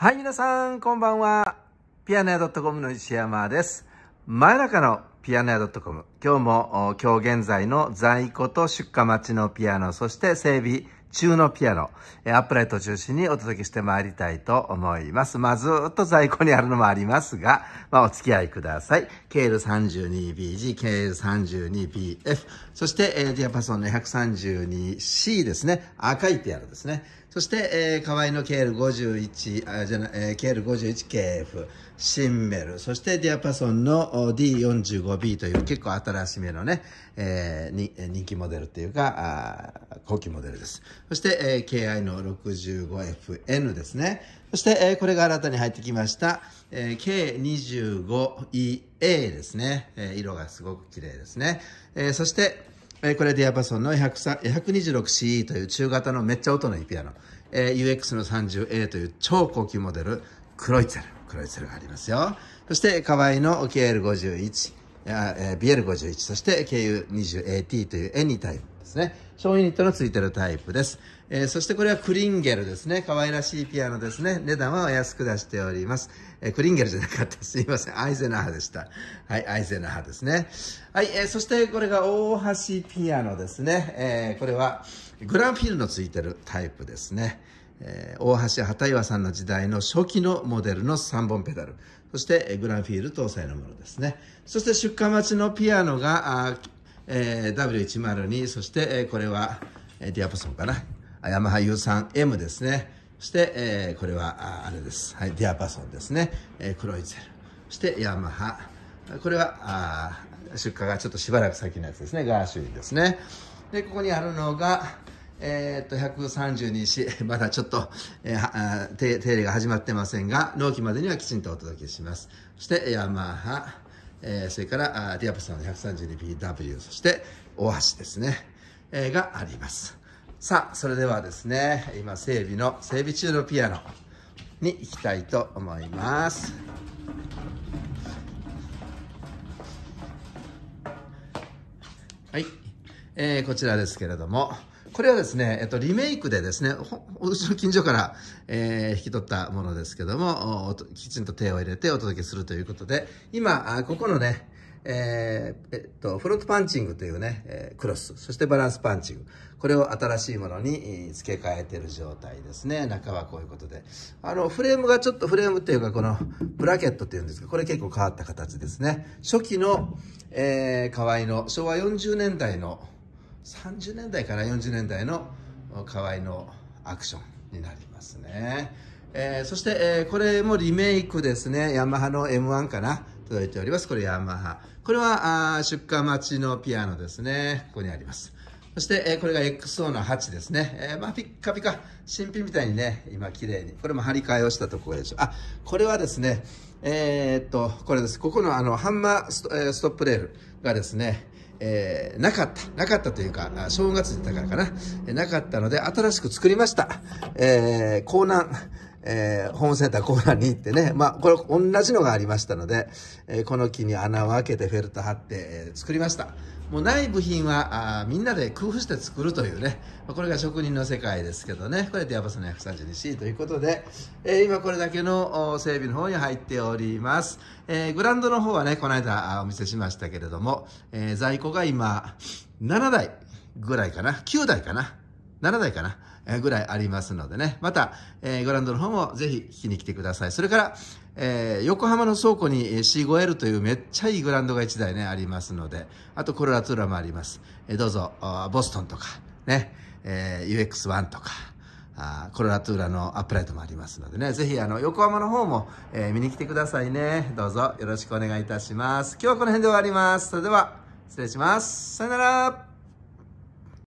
はい、皆さん、こんばんは。ピアノ屋 .com の石山です。真夜中のピアノ屋 .com。今日も、今日現在の在庫と出荷待ちのピアノ、そして整備、中のピアノ、えアップライト中心にお届けしてまいりたいと思います。まあ、ずっと在庫にあるのもありますが、まあ、お付き合いください。KL32BG、KL32BF、そして、えー、ディアパソンの 132C ですね。赤いピアノですね。そして、えー、河合の KL51、あ、じゃえー、KL51KF、シンメル、そしてディアパソンの D45B という結構新しめのね、えー、に人気モデルっていうか、あ高級モデルです。そして、えー、KI の 65FN ですね。そして、えー、これが新たに入ってきました、えー、K25EA ですね、えー。色がすごく綺麗ですね。えー、そして、えー、これディアパソンの 126CE という中型のめっちゃ音のいいピアノ。えー、UX の 30A という超高級モデル、クロイツェル。クロイツェルがありますよ。そして、河合の KL51。BL51、そして KU20AT という a ニタイプですね。小ユニットのついてるタイプです。えー、そしてこれはクリンゲルですね。可愛らしいピアノですね。値段はお安く出しております。えー、クリンゲルじゃなかった。すいません。アイゼナハでした。はい、アイゼナハですね。はい、えー、そしてこれが大橋ピアノですね。えこれはグランフィールのついてるタイプですね。えー、大橋畑岩さんの時代の初期のモデルの3本ペダル。そして、グランフィール搭載のものですね。そして、出荷待ちのピアノが、えー、W102、そして、えー、これは、えー、ディアポソンかな。ヤマハ U3M ですね。そして、えー、これは、あれです。はい、ディアパソンですね。えー、クロイツェル。そして、ヤマハ。これは、あ出荷がちょっとしばらく先のやつですね。ガーシュインですね。で、ここにあるのが、えー、っと、132 c.、まだちょっと、えー、手手入れが始まってませんが、納期までにはきちんとお届けします。そして、ヤマハ、えー、それから、あディアプさんの 132PW、そして、オ大シですね、えー、があります。さあ、それではですね、今、整備の、整備中のピアノに行きたいと思います。はい。えー、こちらですけれども、これはですね、えっと、リメイクでですね、うちの近所から、えー、引き取ったものですけども、きちんと手を入れてお届けするということで、今、ここのね、えー、えっと、フロントパンチングというね、えー、クロス、そしてバランスパンチング。これを新しいものに付け替えてる状態ですね。中はこういうことで。あの、フレームがちょっとフレームっていうか、このブラケットっていうんですか、これ結構変わった形ですね。初期の、えー、河合の昭和40年代の30年代から40年代の河合のアクションになりますね。えー、そして、えー、これもリメイクですね。ヤマハの M1 かな届いております。これヤマハ。これはあ出荷待ちのピアノですね。ここにあります。そして、えー、これが XO の8ですね。えー、まあ、ピッカピカ。新品みたいにね、今綺麗に。これも張り替えをしたところでしょう。あ、これはですね、えー、っと、これです。ここのあの、ハンマースト,、えー、ストップレールがですね、えー、なかった。なかったというか、正月だからかな。なかったので、新しく作りました。えー、ナ南、えー、ホームセンターコーナーに行ってね、まあ、これ同じのがありましたので、えー、この木に穴を開けてフェルト貼って、えー、作りました。もうない部品はあみんなで工夫して作るというね、これが職人の世界ですけどね、これでヤバスの 132C ということで、えー、今これだけの整備の方に入っております。えー、グランドの方はね、この間お見せしましたけれども、えー、在庫が今7台ぐらいかな、9台かな、ならないかな、えぐらいありますのでね。また、えー、グランドの方もぜひ聞きに来てください。それから、えー、横浜の倉庫に C5L というめっちゃいいグランドが1台ね、ありますので、あとコロラツーラもあります。えー、どうぞ、ボストンとか、ね、え UX1 とか、あコロラトゥーラのアップライトもありますのでね、ぜひあの、横浜の方も、え見に来てくださいね。どうぞよろしくお願いいたします。今日はこの辺で終わります。それでは、失礼します。さよなら